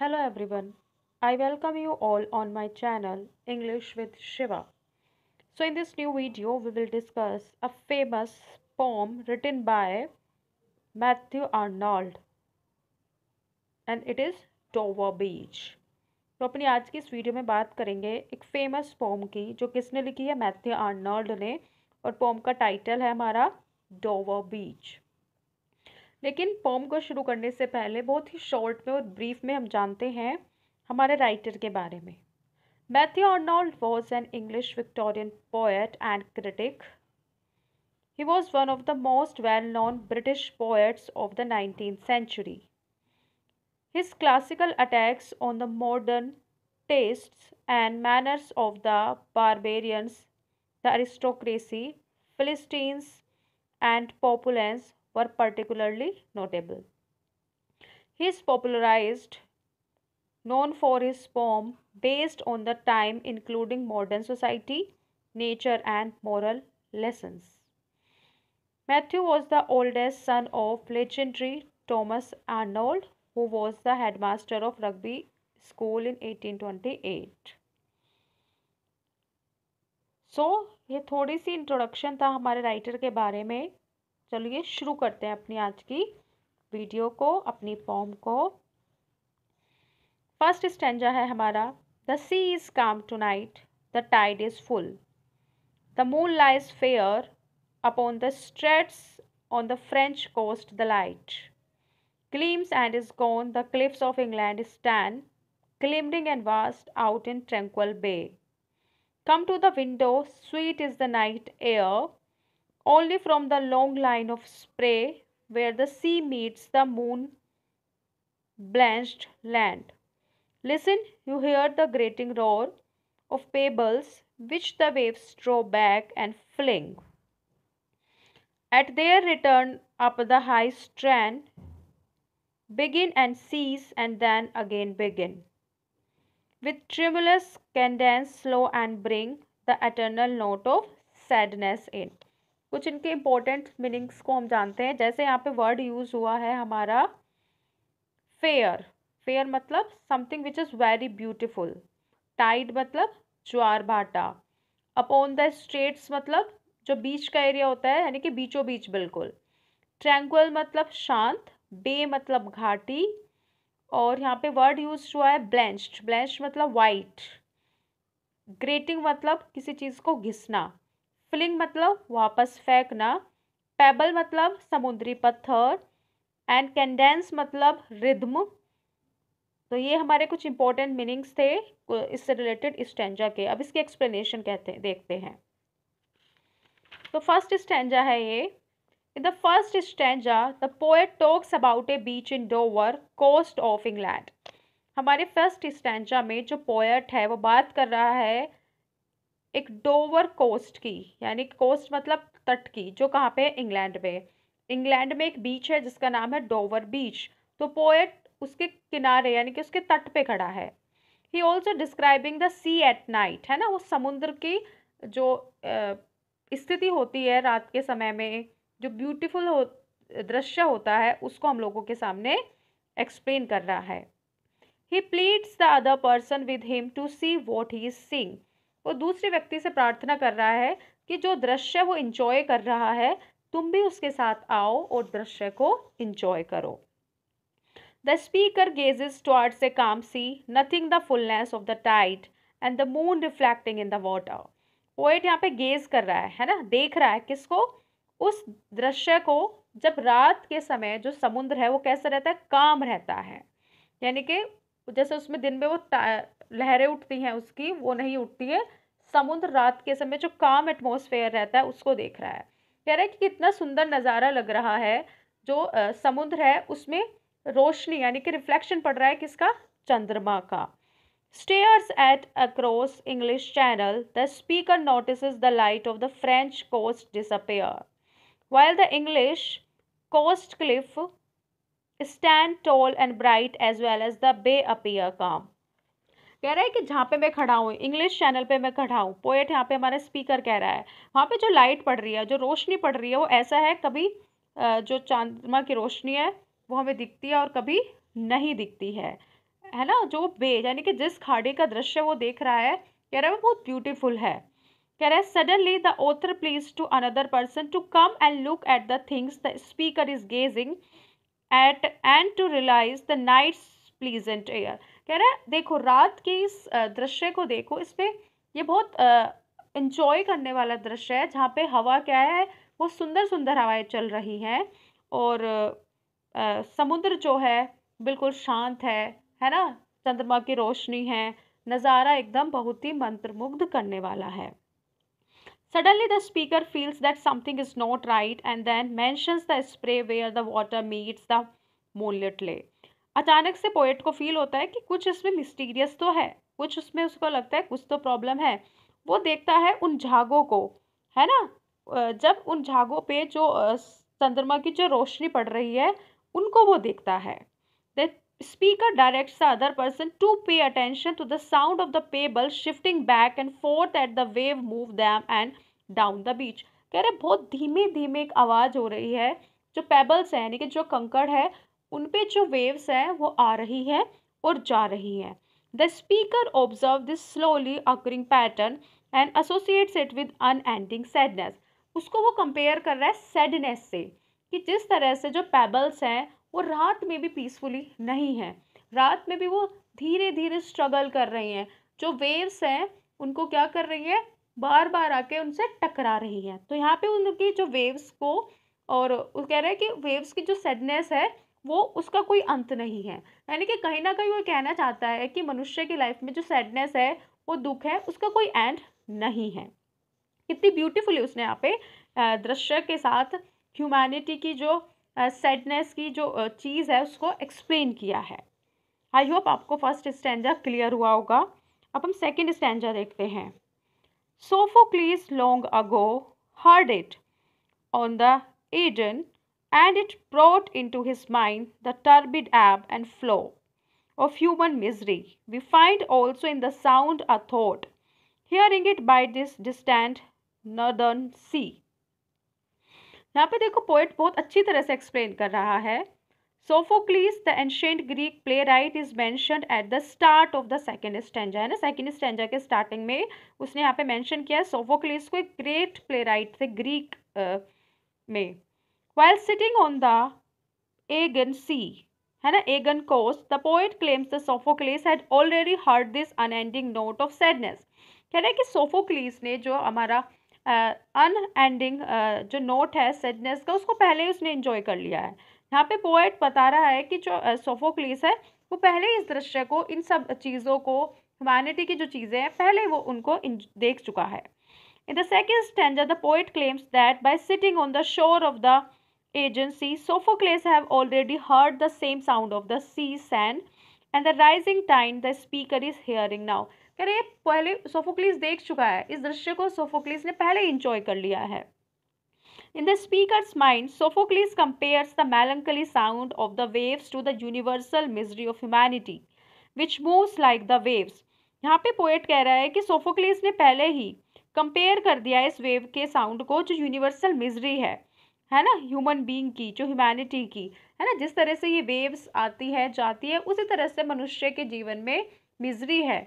Hello everyone I welcome you all on my channel English with Shiva so in this new video we will discuss a famous poem written by Matthew Arnold and it is Dover beach तो अपनी आज की इस video में बात करेंगे एक famous pome की जो किसने लिखी है मैथ्यू आर्नॉल्ड ने और पोम का टाइटल है हमारा डोवा बीच लेकिन पोम को शुरू करने से पहले बहुत ही शॉर्ट में और ब्रीफ में हम जानते हैं हमारे राइटर के बारे में Matthew Arnold was an English Victorian poet and critic he was one of the most well known British poets of the nineteen century his classical attacks on the modern taste and manners of the barbarians the aristocracy philistines and populace were particularly notable. He is popularized, known for his poem based on the time including modern society, nature and moral lessons. Matthew was the oldest son of legendary Thomas Arnold who was the headmaster of rugby school in 1828. so, ये थोड़ी सी introduction था हमारे writer के बारे में चलिए शुरू करते हैं अपनी आज की वीडियो को अपनी फॉर्म को फर्स्ट स्टेंजा है हमारा the sea is calm tonight the tide is full the moon lies fair upon the straits on the French coast the light gleams and is gone the cliffs of England stand glimmering and vast out in tranquil bay come to the window sweet is the night air only from the long line of spray where the sea meets the moon blanched land. Listen, you hear the grating roar of pebbles which the waves throw back and fling. At their return up the high strand, begin and cease and then again begin. With tremulous cadence slow and bring the eternal note of sadness in. कुछ इनके important meanings को हम जानते हैं जैसे यहाँ पे word use हुआ है हमारा फेयर फेयर मतलब something which is very beautiful tide मतलब ज्वार भाटा अपॉन द स्ट्रेट्स मतलब जो बीच का एरिया होता है यानी कि बीचों बीच बिल्कुल ट्रैंगल मतलब शांत बे मतलब घाटी और यहाँ पे वर्ड यूज हुआ है ब्लेंच्ड ब्लेंच्ड मतलब वाइट ग्रेटिंग मतलब किसी चीज़ को घिसना फ्लिन मतलब वापस फेंकना पेबल मतलब समुद्री पत्थर एंड कैंडेंस मतलब रिद्म तो ये हमारे कुछ इंपॉर्टेंट मीनिंग्स थे इससे रिलेटेड स्टेंजा के अब इसके एक्सप्लेनेशन कहते हैं देखते हैं तो फर्स्ट स्टेंजा है ये in the first stanza the poet talks about a beach in Dover coast of England हमारे फर्स्ट स्टेंजा में जो पोएट है वो बात कर रहा है एक डोवर कोस्ट की यानी कोस्ट मतलब तट की जो कहाँ पे है इंग्लैंड में इंग्लैंड में एक बीच है जिसका नाम है डोवर बीच तो पोएट उसके किनारे यानी कि उसके तट पे खड़ा है he also describing the sea at night है ना वो समुद्र की जो स्थिति होती है रात के समय में जो ब्यूटिफुल हो दृश्य होता है उसको हम लोगों के सामने एक्सप्लेन कर रहा है he pleads the other person with him to see what he is seeing वो दूसरे व्यक्ति से प्रार्थना कर रहा है कि जो दृश्य वो इंजॉय कर रहा है तुम भी उसके साथ आओ और दृश्य को इंजॉय करो the speaker gazes towards a calm sea nothing the fullness of the tide and the moon reflecting in the water poet यहाँ पे गेज कर रहा है है ना देख रहा है किसको उस दृश्य को जब रात के समय जो समुद्र है वो कैसा रहता है काम रहता है यानी कि जैसे उसमें दिन में वो लहरें उठती हैं उसकी वो नहीं उठती है समुद्र रात के समय जो काम एटमोसफेयर रहता है उसको देख रहा है कह रहा है कि कितना सुंदर नज़ारा लग रहा है जो समुद्र है उसमें रोशनी यानी कि रिफ्लेक्शन पड़ रहा है किसका चंद्रमा का stares at across English channel the speaker notice the light of the French coast disappear while the English coast cliff stand tall and bright as well as the bay appear calm कह रहा है कि जहाँ पे मैं खड़ा हूँ English channel पे मैं खड़ा हूँ पोएट यहाँ पे हमारा स्पीकर कह रहा है वहाँ पे जो लाइट पड़ रही है जो रोशनी पड़ रही है वो ऐसा है कभी जो चांदमा की रोशनी है वो हमें दिखती है और कभी नहीं दिखती है है ना जो बे यानी कि जिस खाड़ी का दृश्य वो देख रहा है कह रहा है वो बहुत ब्यूटीफुल है कह रहा है suddenly the author please to another person to come and look at the things the speaker is gazing at and to realise the night's pleasant air कह रहा है देखो रात के इस दृश्य को देखो इस पर ये बहुत इंजॉय करने वाला दृश्य है जहाँ पे हवा क्या है वो सुंदर सुंदर हवाएं चल रही हैं और आ, समुद्र जो है बिल्कुल शांत है है ना चंद्रमा की रोशनी है नज़ारा एकदम बहुत ही मंत्रमुग्ध करने वाला है suddenly the speaker feels that something is not right and then mentions the spray where the water meets the moonlit lay अचानक से पोएट को फील होता है कि कुछ इसमें मिस्टीरियस तो है कुछ उसमें उसको लगता है कुछ तो प्रॉब्लम है वो देखता है उन झागों को है ना जब उन झागों पे जो चंद्रमा की जो रोशनी पड़ रही है उनको वो देखता है the speaker directs the other person to pay attention to the sound of the pebble shifting back and forth at the wave move them and down the beach कह रहे बहुत धीमे धीमे एक आवाज़ हो रही है जो पेबल्स हैं यानी कि जो कंकड़ है उन पे जो वेव्स है वो आ रही है और जा रही है the speaker observe this slowly occurring pattern and associates it with unending sadness उसको वो कंपेयर कर रहा है सैडनेस से कि जिस तरह से जो पेबल्स हैं वो रात में भी पीसफुली नहीं है रात में भी वो धीरे धीरे स्ट्रगल कर रही हैं जो वेव्स हैं उनको क्या कर रही है बार बार आके उनसे टकरा रही है तो यहाँ पे उनकी जो वेव्स को और वो कह रहे हैं कि वेव्स की जो सैडनेस है वो उसका कोई अंत नहीं है यानी कि कहीं ना कहीं वो कहना चाहता है कि मनुष्य की लाइफ में जो सैडनेस है वो दुख है उसका कोई एंड नहीं है कितनी ब्यूटीफुली उसने यहाँ पे दृश्य के साथ ह्यूमैनिटी की जो सैडनेस की जो चीज़ है उसको एक्सप्लेन किया है आई होप आपको फर्स्ट स्टैंडर क्लियर हुआ होगा अब हम सेकेंड स्टैंडर देखते हैं Sophocles long ago heard it on the Aegean and it brought into his mind the turbid ebb and flow of human misery. We find also in the sound a thought, hearing it by this distant northern sea. यहाँ पे देखो poet बहुत अच्छी तरह से explain कर रहा है Sophocles the ancient Greek playwright is mention at the start of the second stanza है ना सेकेंड स्टेंजा के स्टार्टिंग में उसने यहाँ पे मैंशन किया है सोफोक्लीस को एक ग्रेट प्ले राइट थे ग्रीक uh, में sitting on the Aegean sea है ना Aegean coast the poet claims the Sophocles had already heard this unending note of sadness कह रहे हैं कि सोफोक्लीस ने जो हमारा अन एंडिंग जो नोट है सैडनेस का उसको पहले ही उसने इन्जॉय कर लिया है यहाँ पे पोएट बता रहा है कि जो सोफोक्लीस uh, है वो पहले ही इस दृश्य को इन सब चीज़ों को ह्यूमैनिटी की जो चीज़ें हैं पहले वो उनको देख चुका है in the second stanza the poet claims that by sitting on the shore of the agency, Sophocles have already heard the same sound of the sea sand and the rising tide the speaker is hearing now. कह रहे पहले Sophocles देख चुका है इस दृश्य को Sophocles ने पहले इंजॉय कर लिया है In the speaker's mind, Sophocles compares the melancholy sound of the waves to the universal misery of humanity, which moves like the waves. यहाँ पे पोएट कह रहा है कि सोफोक्लिस ने पहले ही कंपेयर कर दिया इस वेव के साउंड को जो यूनिवर्सल मिजरी है है ना ह्यूमन बीइंग की जो ह्यूमैनिटी की है ना जिस तरह से ये वेव्स आती है जाती है उसी तरह से मनुष्य के जीवन में मिजरी है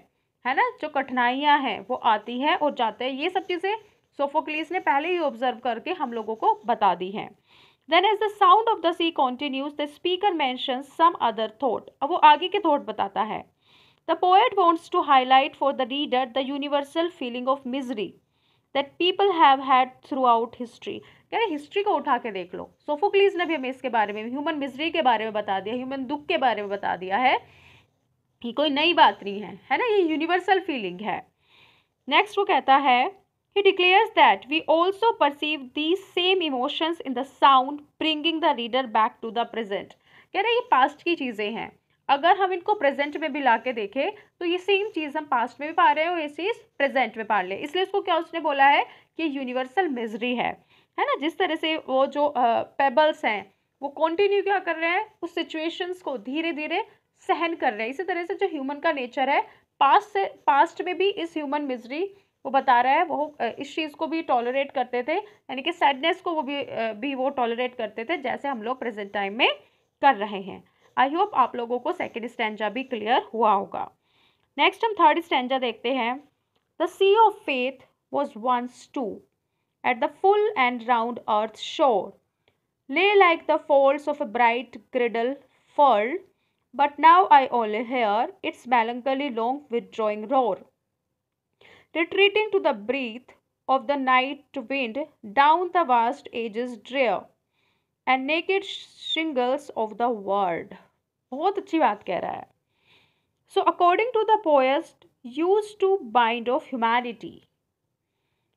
है ना जो कठिनाइयाँ हैं वो आती है और जाते हैं ये सब चीज़ें सोफोक्लीस ने पहले ही ऑब्जर्व करके हम लोगों को बता दी हैं then as the sound of the sea continues the speaker mention some other thought अब वो आगे के थॉट बताता है the poet wants to highlight for the reader the universal feeling of misery that people have had throughout history कह रहे history को उठा के देख लो सोफोक्लीज ने भी हमें इसके बारे में ह्यूमन मिजरी के बारे में बता दिया ह्यूमन दुख के बारे में बता दिया है कि कोई नई बात नहीं है है ना ये यूनिवर्सल फीलिंग है नेक्स्ट वो कहता है he declares that we also perceive the same emotions in the sound bringing the reader back to the present कह रहे ये पास्ट की चीज़ें हैं अगर हम इनको प्रेजेंट में भी ला के देखें तो ये सेम चीज़ हम पास्ट में भी पा रहे हैं और ये चीज़ प्रेजेंट में पा ले इसलिए उसको क्या उसने बोला है कि यूनिवर्सल मिजरी है है ना जिस तरह से वो जो पेबल्स हैं वो कंटिन्यू क्या कर रहे हैं उस सिचुएशंस को धीरे धीरे सहन कर रहे हैं इसी तरह से जो ह्यूमन का नेचर है पास्ट से पास्ट में भी इस ह्यूमन मिजरी वो बता रहा है वो इस चीज़ को भी टॉलरेट करते थे यानी कि सैडनेस को वो भी भी वो टॉलरेट करते थे जैसे हम लोग प्रेजेंट टाइम में कर रहे हैं आई होप आप लोगों को सेकेंड स्टैंडा भी क्लियर हुआ होगा नेक्स्ट हम थर्ड स्टैंडा देखते हैं the sea of faith was once too at the full and round earth shore lay like the folds of a bright girdle furled but now I all hear its melancholy long withdrawing roar retreating to the breath of the night wind down the vast edges drear and naked shingles of the world बहुत अच्छी बात कह रहा है so according to the poet used to bind of humanity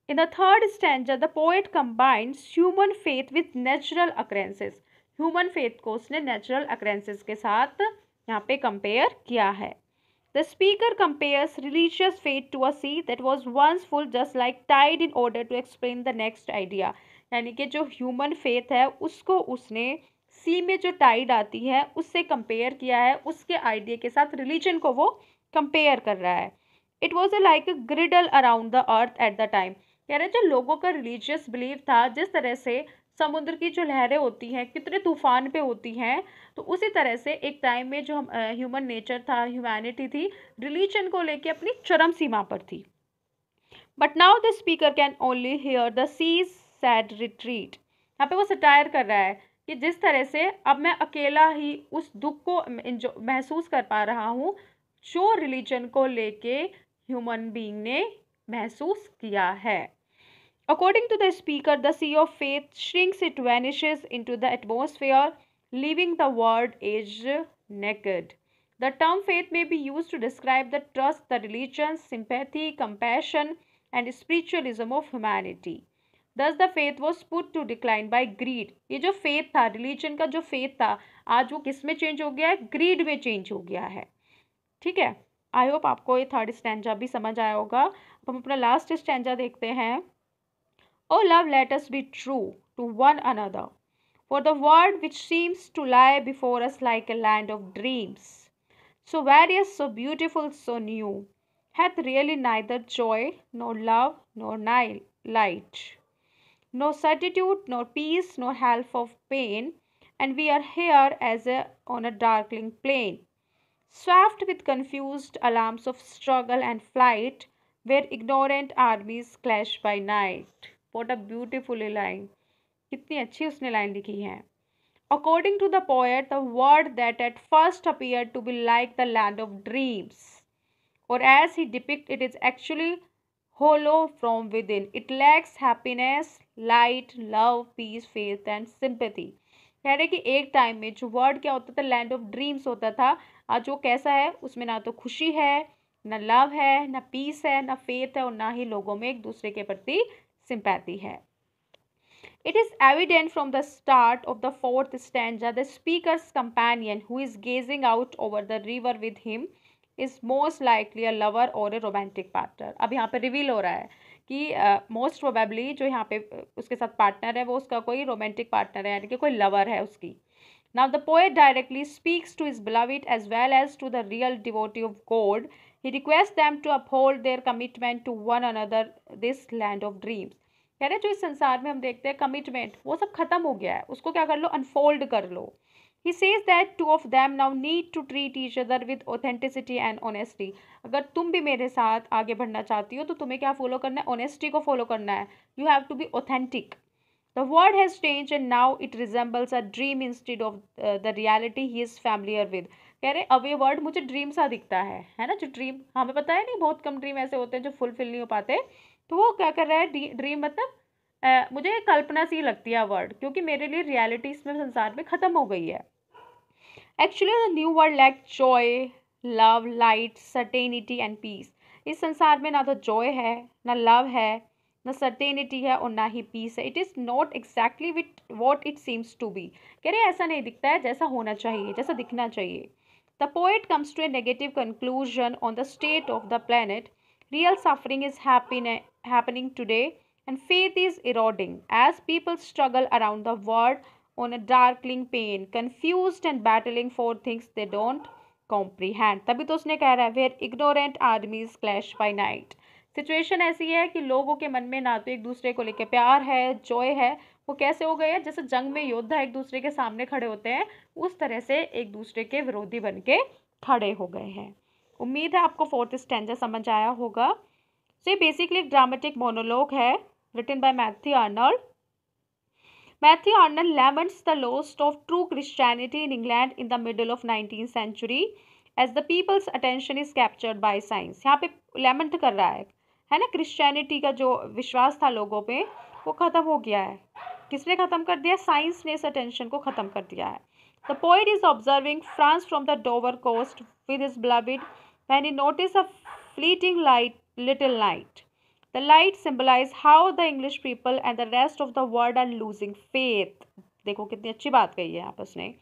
in the third stanza the poet combined human faith with natural occurrences human faith को उसने natural occurrences के साथ यहाँ पे कंपेयर किया है the speaker compares religious faith to it was once full just like tide in order to explain the next idea यानी कि जो ह्यूमन फेथ है उसको उसने सी में जो टाइड आती है उससे कंपेयर किया है उसके आइडिया के साथ रिलीजन को वो कंपेयर कर रहा है it was a like a girdle around the earth at the time कह रहे हैं जो लोगों का रिलीजियस बिलीव था जिस तरह से समुद्र की जो लहरें होती हैं कितने तूफान पे होती हैं तो उसी तरह से एक टाइम में जो हम ह्यूमन नेचर था ह्यूमैनिटी थी रिलीजन को लेके अपनी चरम सीमा पर थी but now the speaker can only hear the sea's sad retreat यहाँ पे वो सटायर कर रहा है कि जिस तरह से अब मैं अकेला ही उस दुख को महसूस कर पा रहा हूँ जो रिलीजन को लेके ह्यूमन बीइंग ने महसूस किया है according to the speaker the sea of faith shrinks it vanishes into the atmosphere living the world is naked the term faith में be use to describe the trust the religion sympathy compassion and spiritualism of humanity thus the faith was put to decline by greed ये जो faith था religion का जो faith था आज वो किस में चेंज हो गया है ग्रीड में चेंज हो गया है ठीक है आई होप आपको ये थर्ड स्टैंडा भी समझ आया होगा अब हम अपना लास्ट स्टैंडा देखते हैं oh love let be true to one another for the world which seems to lie before us like a land of dreams so various so beautiful so new hath really neither joy no love no nigh light no certitude, nor peace nor help of pain and we are here as a on a darkling plain swathed with confused alarms of struggle and flight where ignorant armies clash by night what a beautiful line कितनी अच्छी उसने line लिखी है According to the poet, the world that at first appeared to be like the land of dreams, or as he it it is actually hollow from within it lacks happiness light love peace faith and sympathy कह रहे कि एक time में जो world क्या होता था land of dreams होता था आज वो कैसा है उसमें ना तो खुशी है ना लव है ना पीस है ना फेथ है और ना ही लोगों में एक दूसरे के प्रति सिंपैथी है it is evident from the start of the fourth stand the speaker companion who is gazing out over the river with him is most likely a lover or a romantic partner अब यहाँ पे reveal हो रहा है कि most uh, probably जो यहाँ पे उसके साथ पार्टनर है वो उसका कोई रोमांटिक पार्टनर है यानी कि कोई लवर है उसकी now the poet directly speaks to his beloved as well as to the real devotee of god he requests them to uphold their commitment to one another this land of dreams कह रहे जो इस संसार में हम देखते हैं commitment वो सब खत्म हो गया है उसको क्या कर लो अनफोल्ड कर लो he says that two of them now need to treat each other with authenticity and honesty अगर तुम भी मेरे साथ आगे बढ़ना चाहती हो तो तुम्हें क्या फॉलो करना है ऑनेस्टी को फॉलो करना है you have to be authentic the word has change and now it resembles a dream instead of the uh, the reality he is familiar कह रहे अब ये वर्ड मुझे ड्रीम सा दिखता है है ना जो ड्रीम हमें पता है नहीं बहुत कम ड्रीम ऐसे होते हैं जो फुलफिल नहीं हो पाते तो वो क्या कर रहा है ड्रीम मतलब आ, मुझे कल्पना सी लगती है वर्ड क्योंकि मेरे लिए रियलिटी इसमें संसार में ख़त्म हो गई है actually the new world lack joy love light certainty and peace इस संसार में ना तो जॉय है ना लव है ना सर्टेनिटी है और ना ही पीस है it is not exactly with what it seems to be कह रहे ऐसा नहीं दिखता है जैसा होना चाहिए जैसा दिखना चाहिए the poet comes to a negative conclusion on the state of the planet real suffering is happen happening today and faith is eroding as people struggle around the world on a darkling pain confused and battling for things they don't comprehend तभी तो उसने कह रहा है where ignorant armies clash by night situation ऐसी है कि लोगों के मन में ना तो एक दूसरे को लेकर प्यार है जॉय है वो कैसे हो गए जैसे जंग में योद्धा एक दूसरे के सामने खड़े होते हैं उस तरह से एक दूसरे के विरोधी बन के खड़े हो गए हैं उम्मीद है आपको फोर्थ स्टैंडर समझ आया होगा तो ये बेसिकली एक ड्रामेटिक मोनोलॉग है written by Matthew Arnold. Matthew Arnold laments the loss of true Christianity in England in the middle of 19th century as the people's attention is captured by science. यहाँ पे lament कर रहा है है ना Christianity का जो विश्वास था लोगों पे वो ख़त्म हो गया है किसने ख़त्म कर दिया साइंस ने इस अटेंशन को ख़त्म कर दिया है the poet is observing France from the Dover coast with his beloved when he notice a fleeting light little light The light symbolize how the English people and the rest of the world are losing faith. देखो कितनी अच्छी बात कही है यहाँ पर उसने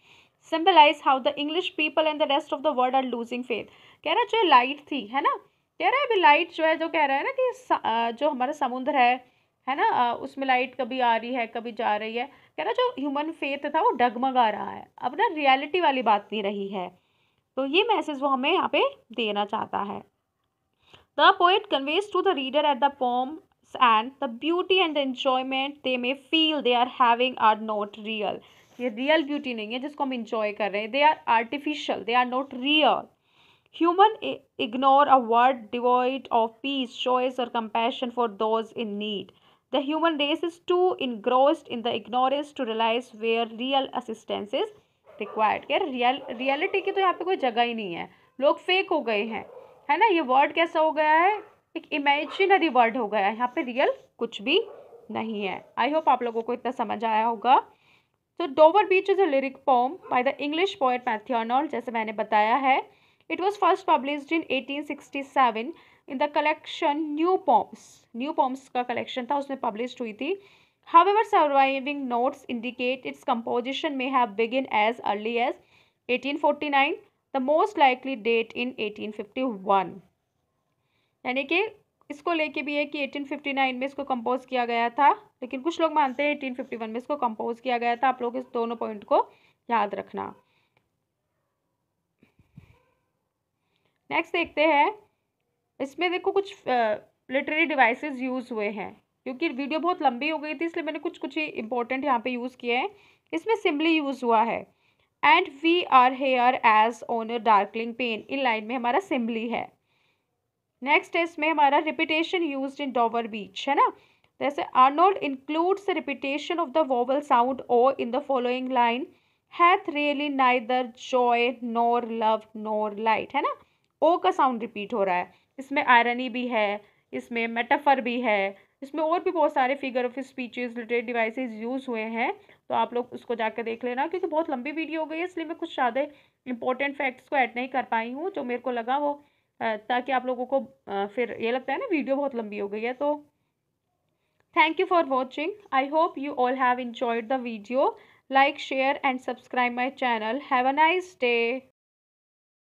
symbolize how the English people and the rest of the world are losing faith कह रहा है जो लाइट थी है ना कह रहा है अभी लाइट जो है जो कह रहा है ना कि जो हमारा समुद्र है है ना उसमें लाइट कभी आ रही है कभी जा रही है कह रहा जो ह्यूमन फेथ था वो डगमगा रहा है अब ना रियलिटी वाली बात नहीं रही है तो ये मैसेज वो हमें यहाँ पे देना चाहता है The poet conveys to the reader at the poem's end the beauty and the enjoyment they may feel they are having are not real. ये रियल ब्यूटी नहीं है जिसको हम इंजॉय कर रहे हैं they are artificial they are not real human ignore a word devoid of peace choice or compassion for those in need the human race is too engrossed in the ignorance to realise where real assistance is required क्या real reality की तो यहाँ पे कोई जगह ही नहीं है लोग फेक हो गए हैं है ना ये वर्ड कैसा हो गया है एक इमेजिनरी वर्ड हो गया है यहाँ पे रियल कुछ भी नहीं है आई होप आप लोगों को इतना समझ आया होगा तो Dover beach is a lyric poem by the English poet Matthew Arnold जैसे मैंने बताया है it was first published in 1867 in the collection new poems new poems का कलेक्शन था उसमें पब्लिश हुई थी however surviving notes indicate its composition may have begin as early as nine the most likely date in 1851 यानी कि इसको लेके भी है कि 1859 में इसको कंपोज किया गया था लेकिन कुछ लोग मानते हैं 1851 में इसको कंपोज किया गया था आप लोग इस दोनों पॉइंट को याद रखना नेक्स्ट देखते हैं इसमें देखो कुछ लिटरेरी डिवाइसेस यूज़ हुए हैं क्योंकि वीडियो बहुत लंबी हो गई थी इसलिए मैंने कुछ कुछ ही इंपॉर्टेंट यहाँ पे यूज़ किए हैं इसमें सिम्बली यूज़ हुआ है and we are here as on a darkling plain in line में हमारा सिम्बली है नेक्स्ट है इसमें हमारा रिपीटेशन यूज इन डॉवर बीच है ना जैसे Arnold includes repetition of the vowel sound O in the following line hath really neither joy nor love nor light है ना ओ का साउंड रिपीट हो रहा है इसमें आयरनी भी है इसमें मेटाफर भी है इसमें और भी बहुत सारे figure of speeches literate devices use हुए हैं तो आप लोग उसको जाकर देख लेना क्योंकि बहुत लंबी वीडियो हो गई है इसलिए मैं कुछ ज़्यादा इंपॉर्टेंट फैक्ट्स को ऐड नहीं कर पाई हूँ जो मेरे को लगा वो ताकि आप लोगों को फिर ये लगता है ना वीडियो बहुत लंबी हो गई है तो thank you for watching I hope you all have enjoyed the video like share and subscribe my channel have a nice day